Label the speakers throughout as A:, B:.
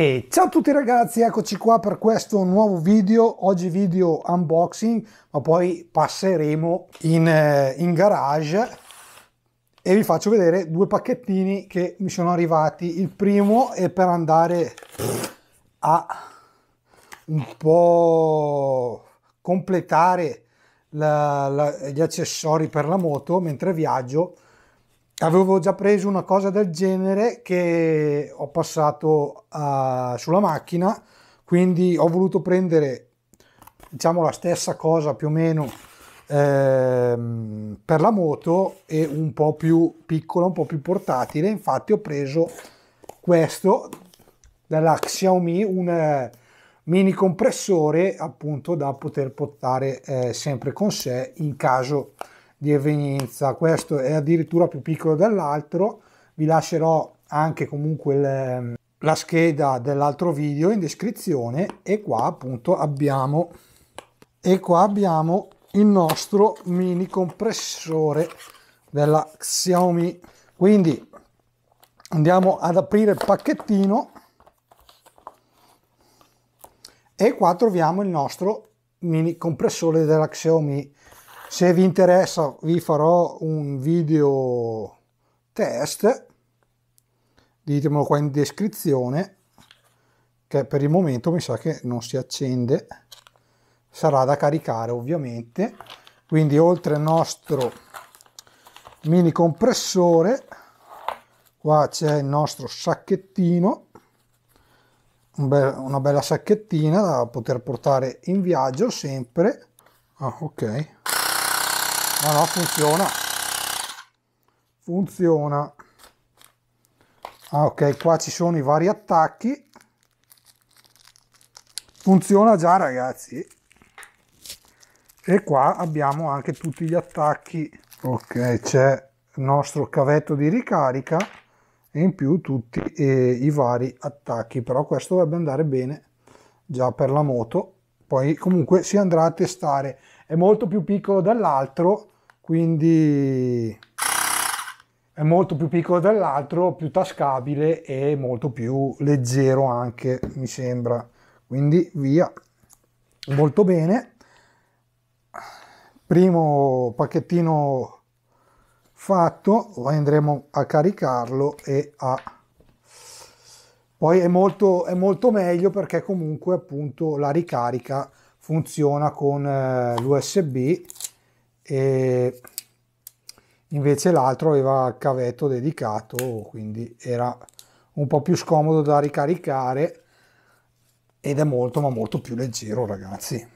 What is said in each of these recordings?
A: E ciao a tutti ragazzi, eccoci qua per questo nuovo video, oggi video unboxing, ma poi passeremo in, eh, in garage e vi faccio vedere due pacchettini che mi sono arrivati. Il primo è per andare a un po' completare la, la, gli accessori per la moto mentre viaggio avevo già preso una cosa del genere che ho passato a, sulla macchina, quindi ho voluto prendere diciamo la stessa cosa più o meno ehm, per la moto e un po' più piccola, un po' più portatile, infatti ho preso questo della Xiaomi, un eh, mini compressore appunto da poter portare eh, sempre con sé in caso di evenienza, questo è addirittura più piccolo dell'altro, vi lascerò anche comunque le, ehm, la scheda dell'altro video in descrizione e qua appunto abbiamo e qua abbiamo il nostro mini compressore della Xiaomi quindi andiamo ad aprire il pacchettino e qua troviamo il nostro mini compressore della Xiaomi se vi interessa vi farò un video test, ditemelo qua in descrizione, che per il momento mi sa che non si accende, sarà da caricare ovviamente, quindi oltre al nostro mini compressore, qua c'è il nostro sacchettino, una bella sacchettina da poter portare in viaggio sempre, ah ok, No, no, funziona. Funziona. Ah, ok, qua ci sono i vari attacchi. Funziona già, ragazzi. E qua abbiamo anche tutti gli attacchi. Ok, c'è il nostro cavetto di ricarica e in più tutti eh, i vari attacchi. Però questo dovrebbe andare bene già per la moto. Poi comunque si andrà a testare. È molto più piccolo dell'altro, quindi è molto più piccolo dell'altro, più tascabile e molto più leggero anche, mi sembra. Quindi via, molto bene. Primo pacchettino fatto, andremo a caricarlo e a... Poi è molto, è molto meglio perché comunque appunto la ricarica funziona con eh, l'USB e invece l'altro aveva il cavetto dedicato quindi era un po' più scomodo da ricaricare ed è molto ma molto più leggero ragazzi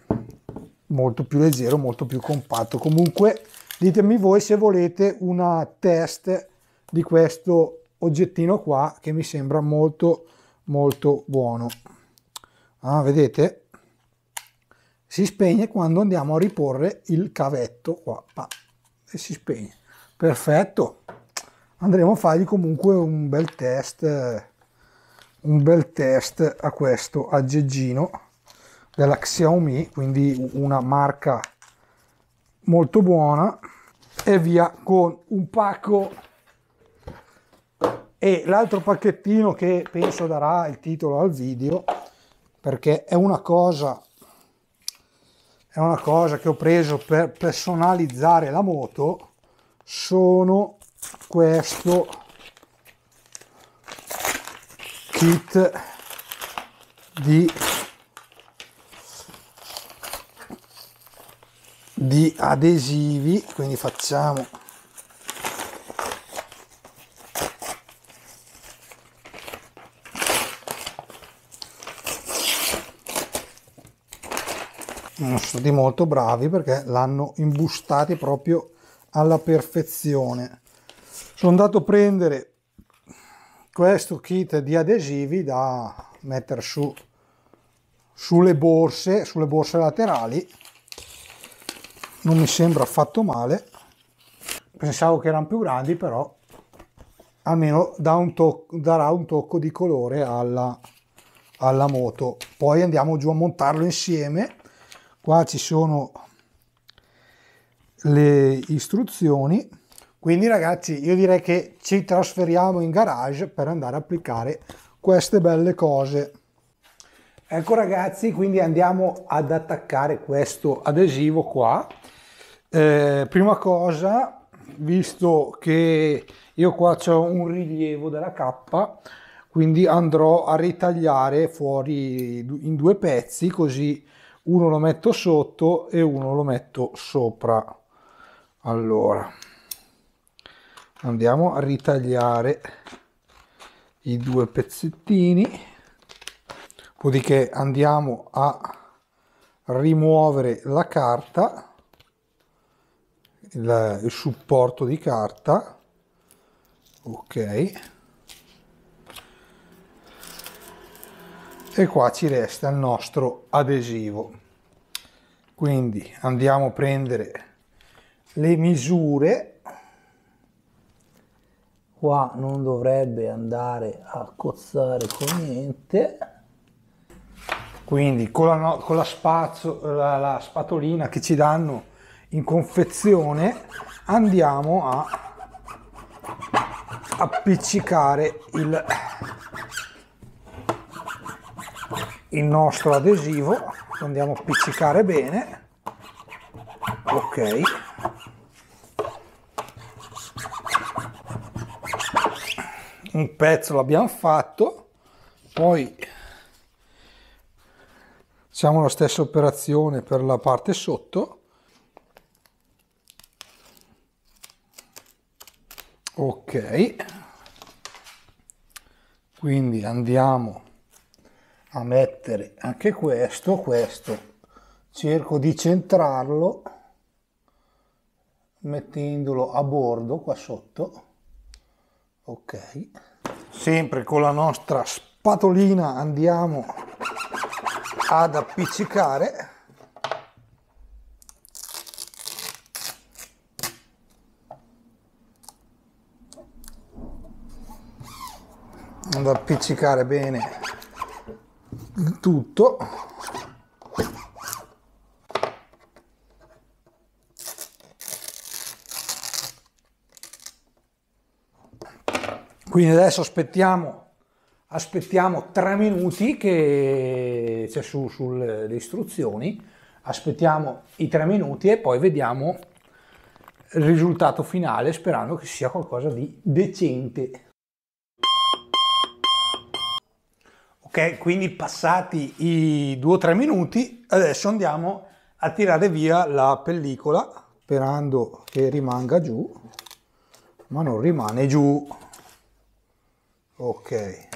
A: molto più leggero molto più compatto comunque ditemi voi se volete una test di questo oggettino qua che mi sembra molto molto buono ah, vedete si spegne quando andiamo a riporre il cavetto qua pa, e si spegne perfetto andremo a fargli comunque un bel test un bel test a questo aggeggino della Xiaomi quindi una marca molto buona e via con un pacco e l'altro pacchettino che penso darà il titolo al video perché è una cosa è una cosa che ho preso per personalizzare la moto sono questo kit di, di adesivi quindi facciamo grosso di molto bravi perché l'hanno imbustati proprio alla perfezione sono andato a prendere questo kit di adesivi da mettere su sulle borse sulle borse laterali non mi sembra affatto male pensavo che erano più grandi però almeno dà un darà un tocco di colore alla, alla moto poi andiamo giù a montarlo insieme qua ci sono le istruzioni quindi ragazzi io direi che ci trasferiamo in garage per andare a applicare queste belle cose ecco ragazzi quindi andiamo ad attaccare questo adesivo qua eh, prima cosa visto che io qua c'è un rilievo della K quindi andrò a ritagliare fuori in due pezzi così uno lo metto sotto e uno lo metto sopra allora andiamo a ritagliare i due pezzettini dopodiché andiamo a rimuovere la carta il, supporto di carta ok e qua ci resta il nostro adesivo quindi andiamo a prendere le misure qua non dovrebbe andare a cozzare con niente quindi con la, con la, spazio, la, la spatolina che ci danno in confezione andiamo a appiccicare il il nostro adesivo, lo andiamo a spiccicare bene, ok, un pezzo l'abbiamo fatto, poi facciamo la stessa operazione per la parte sotto, ok, quindi andiamo a mettere anche questo, questo, cerco di centrarlo mettendolo a bordo qua sotto, ok, sempre con la nostra spatolina andiamo ad appiccicare ad appiccicare bene tutto quindi adesso aspettiamo aspettiamo tre minuti che c'è su, sulle istruzioni aspettiamo i tre minuti e poi vediamo il risultato finale sperando che sia qualcosa di decente Ok, quindi passati i due o tre minuti, adesso andiamo a tirare via la pellicola, sperando che rimanga giù, ma non rimane giù. Ok.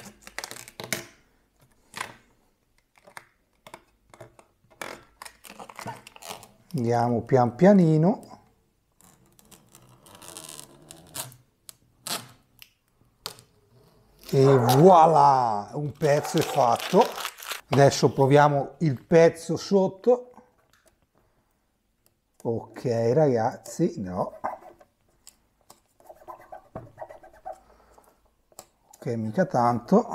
A: Andiamo pian pianino. e voilà un pezzo è fatto adesso proviamo il pezzo sotto ok ragazzi no ok mica tanto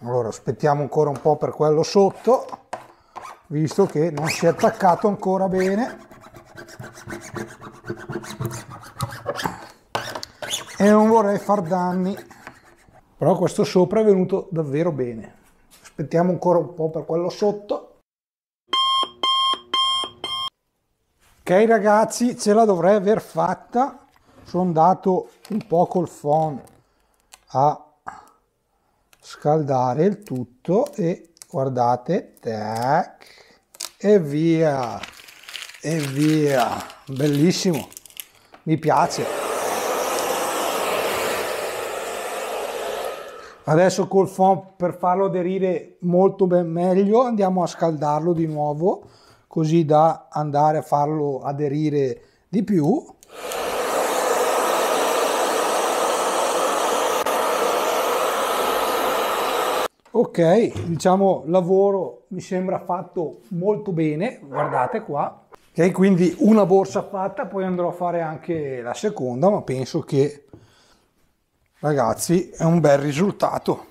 A: allora aspettiamo ancora un po per quello sotto visto che non si è attaccato ancora bene e non vorrei far danni però questo sopra è venuto davvero bene. Aspettiamo ancora un po' per quello sotto. Ok ragazzi, ce la dovrei aver fatta. Sono andato un po' col phon a scaldare il tutto e guardate, tac, e via, e via. Bellissimo, mi piace. Adesso col fond per farlo aderire molto ben meglio andiamo a scaldarlo di nuovo così da andare a farlo aderire di più. Ok, diciamo lavoro mi sembra fatto molto bene, guardate qua. Ok, quindi una borsa fatta, poi andrò a fare anche la seconda, ma penso che Ragazzi, è un bel risultato.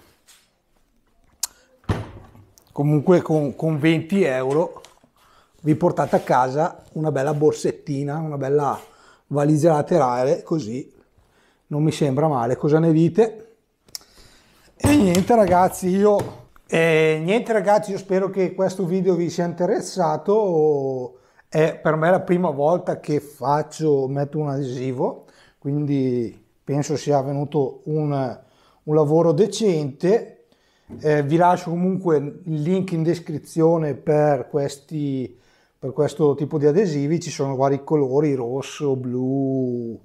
A: Comunque con, con 20 euro vi portate a casa una bella borsettina, una bella valigia laterale, così non mi sembra male. Cosa ne dite? E niente ragazzi, io e niente ragazzi, io spero che questo video vi sia interessato. È per me la prima volta che faccio, metto un adesivo, quindi penso sia venuto un, un lavoro decente. Eh, vi lascio comunque il link in descrizione per, questi, per questo tipo di adesivi, ci sono vari colori, rosso, blu,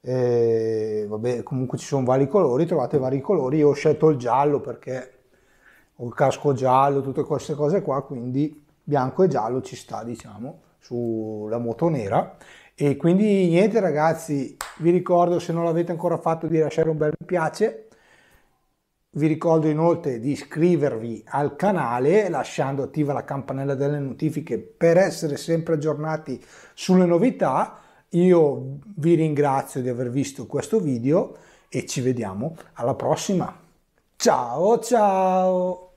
A: eh, vabbè, comunque ci sono vari colori, trovate vari colori, io ho scelto il giallo perché ho il casco giallo, tutte queste cose qua, quindi bianco e giallo ci sta, diciamo, sulla moto nera e quindi niente ragazzi, vi ricordo se non l'avete ancora fatto di lasciare un bel mi piace, vi ricordo inoltre di iscrivervi al canale lasciando attiva la campanella delle notifiche per essere sempre aggiornati sulle novità. Io vi ringrazio di aver visto questo video e ci vediamo alla prossima. Ciao ciao!